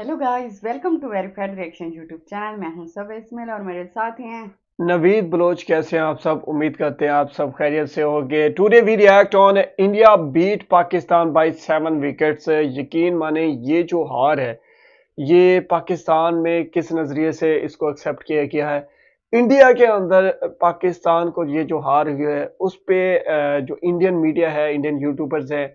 hello guys welcome to verified reaction YouTube channel मैं हूं सब इसमेल और मेरे साथ हैं नवीद बलोच कैसे हैं आप सब उम्मीद करते हैं आप सब खैरियत से होंगे today we react on India beat Pakistan by seven wickets यकीन माने ये जो हार है ये पाकिस्तान में किस नज़रिए से इसको एक्सेप्ट किया गया है इंडिया के अंदर पाकिस्तान को ये जो हार हुई है उस पर जो इंडियन मीडिया है इंडियन यूट्यूबर्स हैं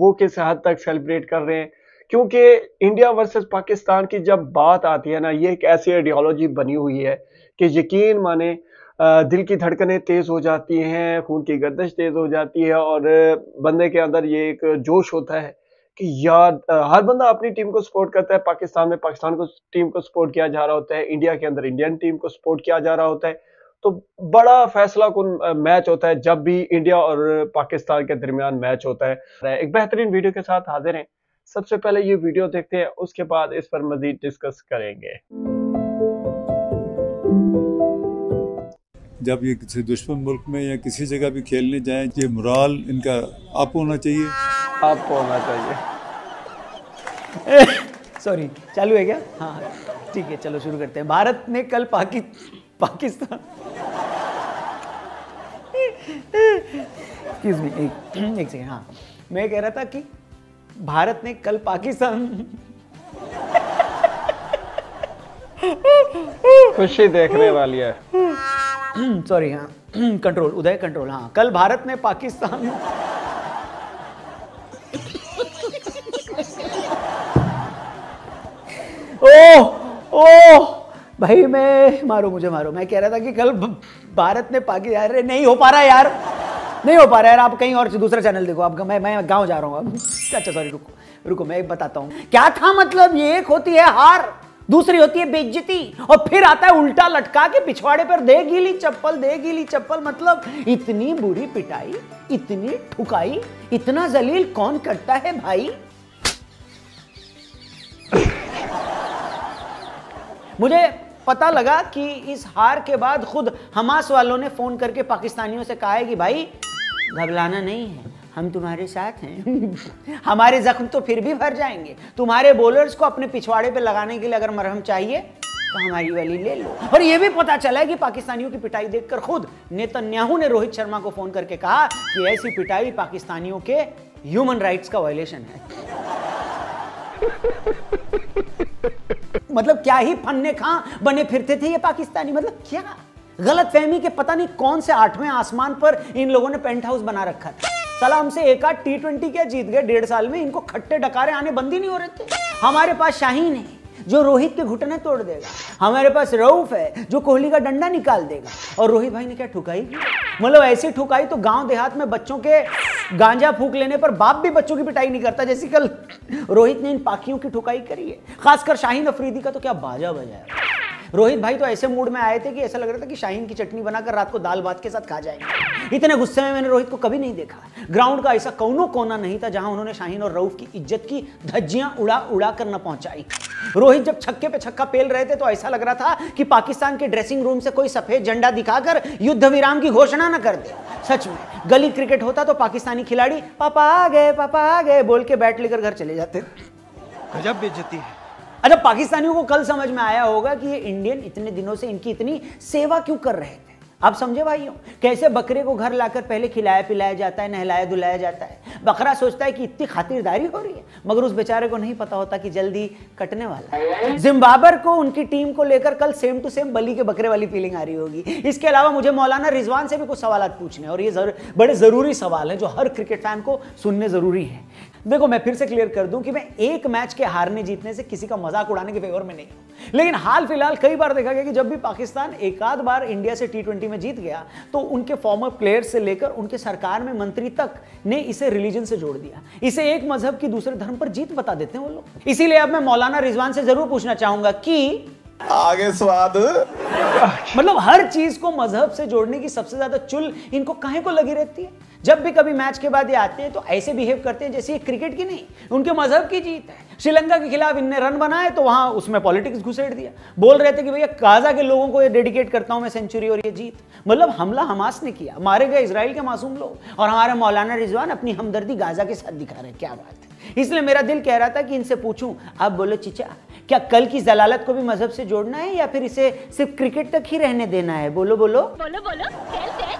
वो किस हद तक सेलिब्रेट कर रहे हैं क्योंकि इंडिया वर्सेस पाकिस्तान की जब बात आती है ना ये एक ऐसी आइडियोलॉजी बनी हुई है कि यकीन माने दिल की धड़कनें तेज़ हो जाती हैं खून की गर्दश तेज़ हो जाती है और बंदे के अंदर ये एक जोश होता है कि याद हर बंदा अपनी टीम को सपोर्ट करता है पाकिस्तान में पाकिस्तान को टीम को सपोर्ट किया जा रहा होता है इंडिया के अंदर इंडियन टीम को सपोर्ट किया जा रहा होता है तो बड़ा फैसला कौन मैच होता है जब भी इंडिया और पाकिस्तान के दरमियान मैच होता है एक बेहतरीन वीडियो के साथ हाजिर हैं सबसे पहले ये वीडियो देखते हैं उसके बाद इस पर मजीद डिस्कस करेंगे जब ये किसी दुश्मन मुल्क में या किसी जगह भी खेलने जाए ये मुराल इनका आप होना चाहिए आप तो होना चाहिए सॉरी चालू है क्या हाँ ठीक है चलो शुरू करते हैं भारत ने कल पाकि पाकिस्तान एक एक सेकेंड हाँ मैं कह रहा था कि भारत ने कल पाकिस्तान खुशी देखने वाली है सॉरी हाँ कंट्रोल उदय कंट्रोल हाँ कल भारत ने पाकिस्तान ओ ओ भाई मैं मारो मुझे मारो मैं कह रहा था कि कल भारत ने पाकिस्तान अरे नहीं हो पा रहा यार नहीं हो पा रहा है आप कहीं और दूसरा चैनल देखो आप मैं मैं गांव जा रहा हूँ अच्छा सॉरी अच्छा, रुको रुको मैं एक बताता हूँ क्या था मतलब ये एक होती है हार दूसरी होती है बेज्जती और फिर आता है उल्टा लटका के पिछवाड़े पर दे गीली चप्पल दे गीली चप्पल मतलब इतनी बुरी पिटाई इतनी ठुकाई इतना जलील कौन करता है भाई मुझे पता लगा कि इस हार के बाद खुद हमास वालों ने फोन करके पाकिस्तानियों से कहा है कि भाई घबलाना नहीं है हम तुम्हारे साथ हैं हमारे जख्म तो फिर भी भर जाएंगे तुम्हारे बॉलर्स को अपने पिछवाड़े पे लगाने के लिए अगर मरहम चाहिए तो हमारी वाली ले लो और ये भी पता चला है कि पाकिस्तानियों की पिटाई देखकर खुद नेतन्याहू ने रोहित शर्मा को फोन करके कहा कि ऐसी पिटाई पाकिस्तानियों के ह्यूमन राइट्स का वायलेशन है मतलब क्या ही फन्ने खां बने फिरते थे ये पाकिस्तानी मतलब क्या गलत फहमी के पता नहीं कौन से आठवें आसमान पर इन लोगों ने पेंट हाउस बना रखा था सला हमसे एक आध टी ट्वेंटी क्या जीत गए डेढ़ साल में इनको खट्टे डकारे आने बंद ही नहीं हो रहे थे हमारे पास शाहीन है जो रोहित के घुटने तोड़ देगा हमारे पास रऊफ है जो कोहली का डंडा निकाल देगा और रोहित भाई ने क्या ठुकाई मतलब ऐसी ठुकाई तो गांव देहात में बच्चों के गांजा फूक लेने पर बाप भी बच्चों की पिटाई नहीं करता जैसे कल रोहित ने इन पाखियों की ठुकाई करी है खासकर शाहीन अफरीदी का तो क्या बाजा बजाया रोहित भाई तो ऐसे मूड में आए थे कि ऐसा लग रहा था कि शाहीन की चटनी बनाकर रात को दाल भात के साथ खा जाएंगे इतने गुस्से में मैंने रोहित को कभी नहीं देखा ग्राउंड का ऐसा कौनो कोना नहीं था जहां उन्होंने शाहीन और रऊफ की इज्जत की धज्जियां उड़ा उड़ा कर न पहुंचाई रोहित जब छक्के पे छक्का पेल रहे थे तो ऐसा लग रहा था कि पाकिस्तान के ड्रेसिंग रूम से कोई सफेद झंडा दिखाकर युद्ध विराम की घोषणा न कर दे सच में गली क्रिकेट होता तो पाकिस्तानी खिलाड़ी पापा आ गए पापा आ गए बोल के बैट लेकर घर चले जाते गजब बेइज्जती है अच्छा पाकिस्तानियों को कल समझ में आया होगा कि ये इंडियन इतने दिनों से इनकी इतनी सेवा क्यों कर रहे थे आप समझे भाइयों कैसे बकरे को घर लाकर पहले खिलाया पिलाया जाता है नहलाया धुलाया जाता है बकरा सोचता है कि इतनी खातिरदारी हो रही है मगर उस बेचारे को नहीं पता होता कि जल्दी कटने वाला है जिम्बाबर को उनकी टीम को लेकर कल सेम टू सेम बली के बकरे वाली फीलिंग आ रही होगी इसके अलावा मुझे मौलाना रिजवान से भी कुछ सवाल पूछने और ये जर, बड़े ज़रूरी सवाल है जो हर क्रिकेट फैन को सुनने ज़रूरी है देखो मैं फिर से क्लियर कर दूं कि मैं एक मैच के हारने जीतने से किसी का मजाक उड़ाने के फेवर में नहीं हूं लेकिन हाल फिलहाल कई बार देखा गया कि जब भी पाकिस्तान एक आध बार इंडिया से टी ट्वेंटी में जीत गया तो उनके फॉर्मर प्लेयर से लेकर उनके सरकार में मंत्री तक ने इसे रिलीजन से जोड़ दिया इसे एक मजहब की दूसरे धर्म पर जीत बता देते हैं वो लोग इसीलिए अब मैं मौलाना रिजवान से जरूर पूछना चाहूंगा कि आगे स्वाद मतलब हर चीज को मजहब से जोड़ने की सबसे ज्यादा चुल इनको कहे को लगी रहती है जब भी कभी मैच के बाद ये आते हैं तो ऐसे बिहेव करते हैं जैसे ये क्रिकेट की नहीं उनके मजहब की जीत है श्रीलंका के खिलाफ इनने रन बनाए तो वहां उसमें पॉलिटिक्स घुसेड़ दिया बोल रहे थे कि भैया काजा के लोगों को ये डेडिकेट करता हूं मैं सेंचुरी और ये जीत मतलब हमला हमास ने किया मारे गए इसराइल के मासूम लोग और हमारे मौलाना रिजवान अपनी हमदर्दी गाजा के साथ दिखा रहे हैं क्या बात है इसलिए मेरा दिल कह रहा था कि इनसे पूछूं आप बोलो चीचा क्या कल की जलालत को भी मजहब से जोड़ना है या फिर इसे सिर्फ क्रिकेट तक ही रहने देना है बोलो बोलो बोलो बोलो खेल खेल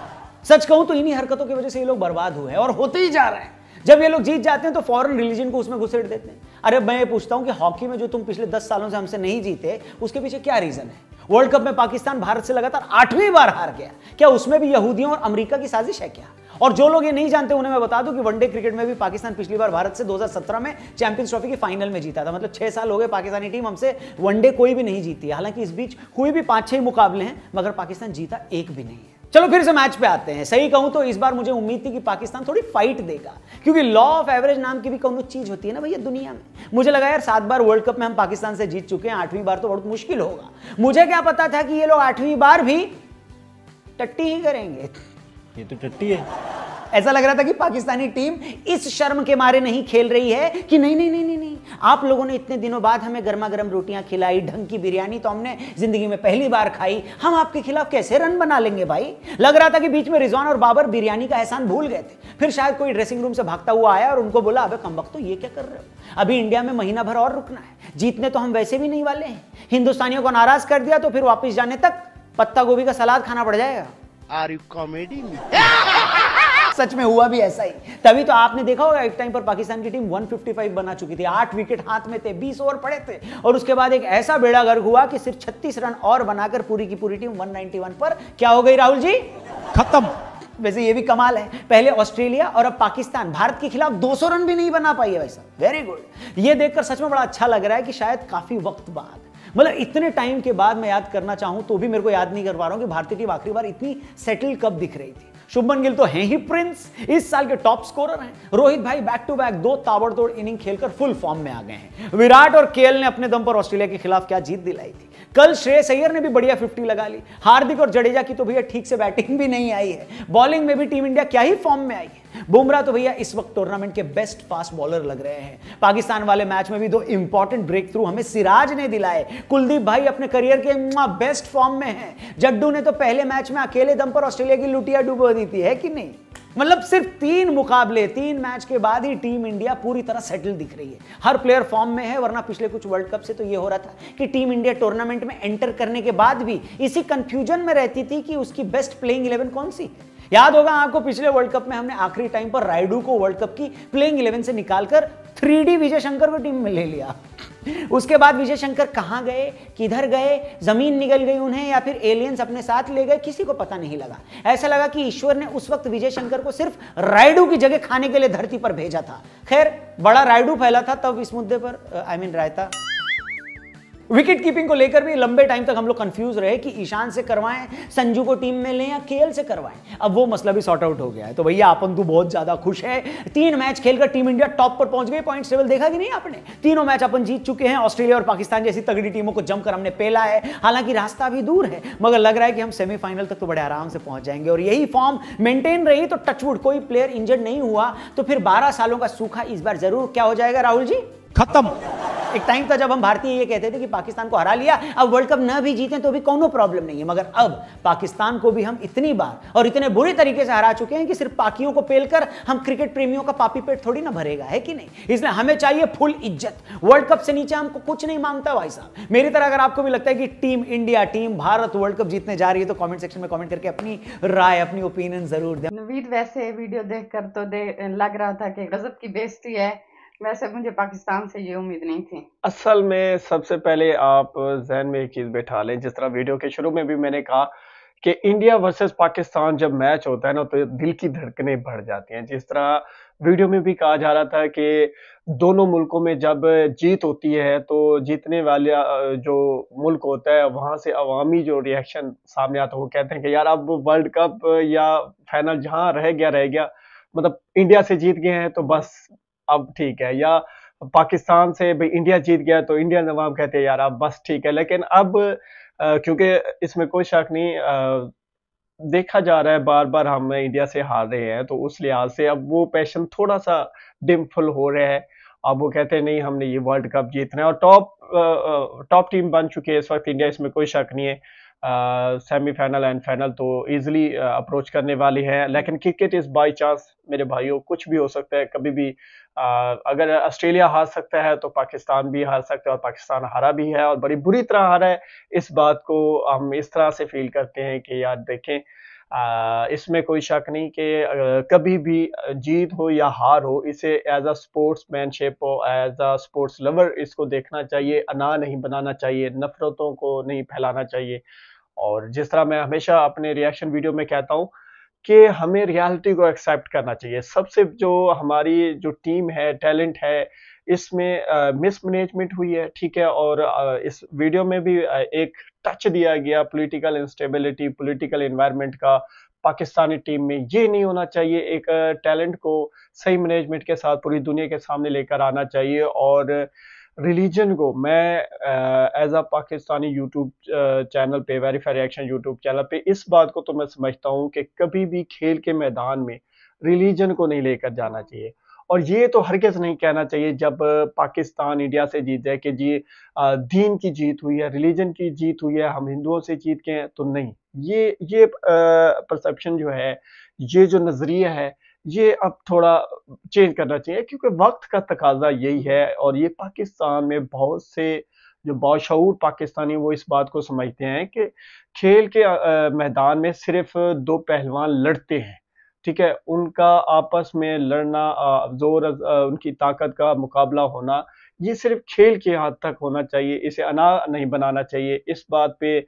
सच कहूं तो इन्हीं हरकतों की वजह से ये लोग बर्बाद हुए हैं और होते ही जा रहे हैं जब ये लोग जीत जाते हैं तो फॉरन रिलीजन को उसमें घुसेड़ देते हैं अरे मैं ये पूछता हूँ कि हॉकी में जो तुम पिछले दस सालों से हमसे नहीं जीते उसके पीछे क्या रीजन है वर्ल्ड कप में पाकिस्तान भारत से लगातार आठवीं बार हार गया क्या उसमें भी यहूदियों और अमेरिका की साजिश है क्या और जो लोग ये नहीं जानते उन्हें मैं बता दूं कि वनडे क्रिकेट में भी पाकिस्तान पिछली बार भारत से 2017 में चैंपियंस ट्रॉफी की फाइनल में जीता था मतलब छह साल हो गए पाकिस्तानी टीम हमसे वनडे कोई भी नहीं जीती है हालांकि इस बीच कोई भी पांच छह मुकाबले हैं मगर पाकिस्तान जीता एक भी नहीं है चलो फिर से मैच पे आते हैं सही कहूं तो इस बार मुझे उम्मीद थी कि पाकिस्तान थोड़ी फाइट देगा क्योंकि लॉ ऑफ एवरेज नाम की भी कौन चीज होती है ना भैया दुनिया में मुझे लगा यार सात बार वर्ल्ड कप में हम पाकिस्तान से जीत चुके हैं आठवीं बार तो बहुत मुश्किल होगा मुझे क्या पता था कि ये लोग आठवीं बार भी टट्टी ही करेंगे ये तो टट्टी है ऐसा लग रहा था कि पाकिस्तानी टीम इस शर्म के मारे नहीं खेल रही है कि नहीं नहीं नहीं नहीं नहीं आप लोगों ने इतने दिनों बाद हमें गर्मा गर्म रोटियां खिलाई ढंग की बिरयानी तो हमने जिंदगी में पहली बार खाई हम आपके खिलाफ कैसे रन बना लेंगे भाई लग रहा था कि बीच में रिजवान और बाबर बिरयानी का एहसान भूल गए थे फिर शायद कोई ड्रेसिंग रूम से भागता हुआ आया और उनको बोला अब कम तो ये क्या कर रहे हो अभी इंडिया में महीना भर और रुकना है जीतने तो हम वैसे भी नहीं वाले हैं हिंदुस्तानियों को नाराज कर दिया तो फिर वापिस जाने तक पत्ता गोभी का सलाद खाना पड़ जाएगा आर यू कॉमेडी सच में हुआ भी ऐसा ही तभी तो आपने देखा होगा एक टाइम पर पाकिस्तान की टीम 155 बना चुकी थी आठ विकेट हाथ में थे बीस ओवर पड़े थे और उसके बाद एक ऐसा बेड़ा गर्ग हुआ कि सिर्फ छत्तीस रन और बनाकर पूरी की पूरी टीम 191 पर क्या हो गई राहुल जी खत्म वैसे ये भी कमाल है पहले ऑस्ट्रेलिया और अब पाकिस्तान भारत के खिलाफ 200 रन भी नहीं बना पाई है वैसा वेरी गुड ये देखकर सच में बड़ा अच्छा लग रहा है कि शायद काफी वक्त बाद मतलब इतने टाइम के बाद मैं याद करना चाहूं तो भी मेरे को याद नहीं कर पा रहा हूं कि भारतीय टीम आखिरी बार इतनी सेटल कब दिख रही थी शुभमन गिल तो हैं ही प्रिंस इस साल के टॉप स्कोरर हैं रोहित भाई बैक टू बैक दो ताबड़तोड़ इनिंग खेलकर फुल फॉर्म में आ गए हैं विराट और केएल ने अपने दम पर ऑस्ट्रेलिया के खिलाफ क्या जीत दिलाई थी कल श्रेयस अय्यर ने भी बढ़िया फिफ्टी लगा ली हार्दिक और जडेजा की तो भैया ठीक से बैटिंग भी नहीं आई है बॉलिंग में भी टीम इंडिया क्या ही फॉर्म में आई है बुमराह तो भैया इस वक्त टूर्नामेंट के बेस्ट फास्ट बॉलर लग रहे हैं पाकिस्तान वाले मैच में भी दो इंपॉर्टेंट ब्रेक थ्रू हमें सिराज ने दिलाए कुलदीप भाई अपने करियर के बेस्ट फॉर्म में है जड्डू ने तो पहले मैच में अकेले दम पर ऑस्ट्रेलिया की लुटिया डुबो दी थी है कि नहीं मतलब सिर्फ तीन मुकाबले तीन मैच के बाद ही टीम इंडिया पूरी तरह सेटल दिख रही है हर प्लेयर फॉर्म में है वरना पिछले कुछ वर्ल्ड कप से तो ये हो रहा था कि टीम इंडिया टूर्नामेंट में एंटर करने के बाद भी इसी कंफ्यूजन में रहती थी कि उसकी बेस्ट प्लेइंग इलेवन कौन सी याद होगा आपको पिछले वर्ल्ड कप में हमने आखिरी टाइम पर रायडू को वर्ल्ड कप की प्लेइंग इलेवन से निकालकर थ्री डी विजय शंकर को टीम में ले लिया उसके बाद विजय शंकर कहाँ गए किधर गए जमीन निकल गई उन्हें या फिर एलियंस अपने साथ ले गए किसी को पता नहीं लगा ऐसा लगा कि ईश्वर ने उस वक्त विजय शंकर को सिर्फ रायडू की जगह खाने के लिए धरती पर भेजा था खैर बड़ा रायडू फैला था तब इस मुद्दे पर आई मीन रायता विकेट कीपिंग को लेकर भी लंबे टाइम तक हम लोग कंफ्यूज रहे कि ईशान से करवाएं संजू को टीम में लें या केएल से करवाएं अब वो मसला भी सॉर्ट आउट हो गया है तो भैया अपन तो बहुत ज्यादा खुश है तीन मैच खेलकर टीम इंडिया टॉप पर पहुंच गई पॉइंट टेबल देखा कि नहीं आपने तीनों मैच अपन जीत चुके हैं ऑस्ट्रेलिया और पाकिस्तान जैसी तगड़ी टीमों को जमकर हमने पेला है हालांकि रास्ता भी दूर है मगर लग रहा है कि हम सेमीफाइनल तक तो बड़े आराम से पहुंच जाएंगे और यही फॉर्म मेंटेन रही तो टचवुड कोई प्लेयर इंजर्ड नहीं हुआ तो फिर बारह सालों का सूखा इस बार जरूर क्या हो जाएगा राहुल जी खत्म एक टाइम था जब हम भारतीय ये कहते थे कि पाकिस्तान को हरा लिया अब वर्ल्ड कप न भी जीते तो भी कोनो प्रॉब्लम नहीं है मगर अब पाकिस्तान को भी हम इतनी बार और इतने बुरे तरीके से हरा चुके हैं कि सिर्फ पाकियों को पेल कर हम क्रिकेट प्रेमियों का पापी पेट थोड़ी ना भरेगा है कि नहीं इसलिए हमें चाहिए फुल इज्जत वर्ल्ड कप से नीचे हमको कुछ नहीं मांगता भाई साहब मेरी तरह अगर आपको भी लगता है कि team India team Bharat World Cup जीतने जा रही है तो कॉमेंट सेक्शन में कॉमेंट करके अपनी राय अपनी ओपिनियन जरूर दें नवीद वैसे वीडियो देखकर तो दे, लग रहा था कि गजब की बेस्ती है वैसे मुझे पाकिस्तान से ये उम्मीद नहीं थी असल में सबसे पहले आप जहन में एक चीज बैठा लें जिस तरह वीडियो के शुरू में भी मैंने कहा कि इंडिया वर्सेस पाकिस्तान जब मैच होता है ना तो दिल की धड़कनें बढ़ जाती हैं जिस तरह वीडियो में भी कहा जा रहा था कि दोनों मुल्कों में जब जीत होती है तो जीतने वाले जो मुल्क होता है वहाँ से अवामी जो रिएक्शन सामने आता है वो कहते हैं कि यार अब वर्ल्ड कप या फाइनल जहाँ रह गया रह गया मतलब इंडिया से जीत गए हैं तो बस अब ठीक है या पाकिस्तान से भाई इंडिया जीत गया तो इंडिया नवाब कहते हैं यार अब बस ठीक है लेकिन अब क्योंकि इसमें कोई शक नहीं आ, देखा जा रहा है बार बार हम इंडिया से हार रहे हैं तो उस लिहाज से अब वो पैशन थोड़ा सा डिम्फुल हो रहा है अब वो कहते हैं नहीं हमने ये वर्ल्ड कप जीतना है और टॉप टॉप टीम बन चुकी है इस वक्त इंडिया इसमें कोई शक नहीं है सेमीफाइनल एंड फाइनल तो ईजिली अप्रोच करने वाली हैं लेकिन क्रिकेट इज़ बाई चांस मेरे भाइयों कुछ भी हो सकता है कभी भी आ, अगर ऑस्ट्रेलिया हार सकता है तो पाकिस्तान भी हार सकता है और पाकिस्तान हारा भी है और बड़ी बुरी तरह हारा है इस बात को हम इस तरह से फील करते हैं कि यार देखें इसमें कोई शक नहीं कि कभी भी जीत हो या हार हो इसे एज अ स्पोर्ट्स मैनशिप हो एज अ स्पोर्ट्स लवर इसको देखना चाहिए अना नहीं बनाना चाहिए नफरतों को नहीं फैलाना चाहिए और जिस तरह मैं हमेशा अपने रिएक्शन वीडियो में कहता हूँ कि हमें रियलिटी को एक्सेप्ट करना चाहिए सबसे जो हमारी जो टीम है टैलेंट है इसमें मिसमैनेजमेंट हुई है ठीक है और आ, इस वीडियो में भी आ, एक टच दिया गया पॉलिटिकल इंस्टेबिलिटी पॉलिटिकल इन्वायरमेंट का पाकिस्तानी टीम में ये नहीं होना चाहिए एक टैलेंट को सही मैनेजमेंट के साथ पूरी दुनिया के सामने लेकर आना चाहिए और रिलीजन को मैं as a Pakistani YouTube channel पे वेरीफाई रिएक्शन यूट्यूब चैनल पे इस बात को तो मैं समझता हूँ कि कभी भी खेल के मैदान में रिलीजन को नहीं लेकर जाना चाहिए और ये तो किस नहीं कहना चाहिए जब पाकिस्तान इंडिया से जीत जाए कि जी दीन की जीत हुई है रिलीजन की जीत हुई है हम हिंदुओं से जीत गए हैं तो नहीं ये ये परसेप्शन जो है ये जो नज़रिया है ये अब थोड़ा चेंज करना चाहिए क्योंकि वक्त का तकाजा यही है और ये पाकिस्तान में बहुत से जो बाशूर पाकिस्तानी वो इस बात को समझते हैं कि खेल के मैदान में सिर्फ दो पहलवान लड़ते हैं ठीक है उनका आपस में लड़ना जोर उनकी ताकत का मुकाबला होना ये सिर्फ खेल के हद तक होना चाहिए इसे अना नहीं बनाना चाहिए इस बात पे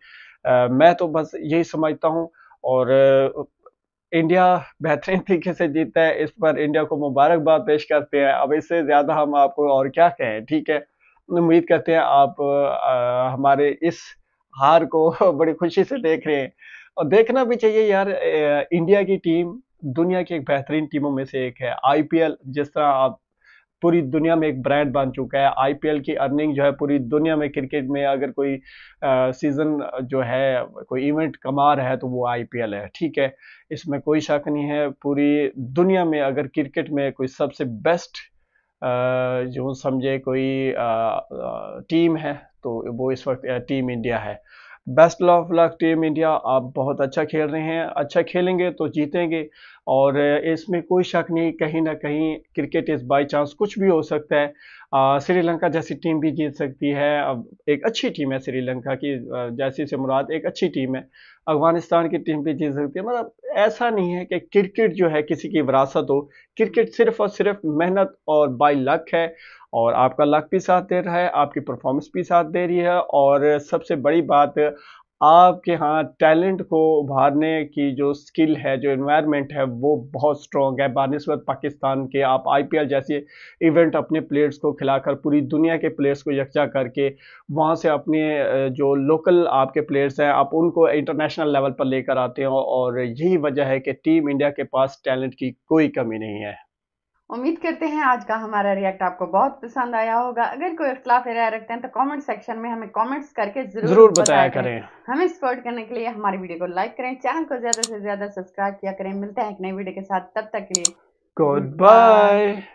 मैं तो बस यही समझता हूँ और इंडिया बेहतरीन तरीके से जीता है इस पर इंडिया को मुबारकबाद पेश करते हैं अब इससे ज़्यादा हम आपको और क्या कहें ठीक है उम्मीद करते हैं आप आ, हमारे इस हार को बड़ी खुशी से देख रहे हैं और देखना भी चाहिए यार इंडिया की टीम दुनिया की एक बेहतरीन टीमों में से एक है आईपीएल जिस तरह आप पूरी दुनिया में एक ब्रांड बन चुका है आईपीएल की अर्निंग जो है पूरी दुनिया में क्रिकेट में अगर कोई आ, सीजन जो है कोई इवेंट कमा रहा है तो वो आईपीएल है ठीक है इसमें कोई शक नहीं है पूरी दुनिया में अगर क्रिकेट में कोई सबसे बेस्ट जो समझे कोई आ, आ, टीम है तो वो इस वक्त टीम इंडिया है best of luck team India आप बहुत अच्छा खेल रहे हैं अच्छा खेलेंगे तो जीतेंगे और इसमें कोई शक नहीं कहीं ना कहीं क्रिकेट इज़ बाई चांस कुछ भी हो सकता है श्रीलंका जैसी टीम भी जीत सकती है अब एक अच्छी टीम है श्रीलंका की जैसी से मुराद एक अच्छी टीम है अफगानिस्तान की टीम भी जीत सकती है मतलब ऐसा नहीं है कि क्रिकेट जो है किसी की विरासत हो क्रिकेट सिर्फ और सिर्फ मेहनत और बाई लक है और आपका लक भी साथ दे रहा है आपकी परफॉर्मेंस भी साथ दे रही है और सबसे बड़ी बात आपके यहाँ टैलेंट को उभारने की जो स्किल है जो इन्वायरमेंट है वो बहुत स्ट्रॉन्ग है बानस्बत पाकिस्तान के आप आईपीएल जैसे इवेंट अपने प्लेयर्स को खिलाकर पूरी दुनिया के प्लेयर्स को यकजा करके वहाँ से अपने जो लोकल आपके प्लेयर्स हैं आप उनको इंटरनेशनल लेवल पर लेकर आते हो और यही वजह है कि टीम इंडिया के पास टैलेंट की कोई कमी नहीं है उम्मीद करते हैं आज का हमारा रिएक्ट आपको बहुत पसंद आया होगा अगर कोई अख्तलाफ राय रखते हैं तो कमेंट सेक्शन में हमें कमेंट्स करके जरूर, जरूर बताया करें हमें सपोर्ट करने के लिए हमारी वीडियो को लाइक करें चैनल को ज्यादा से ज्यादा सब्सक्राइब किया करें मिलते हैं एक नई वीडियो के साथ तब तक के लिए गुड बाय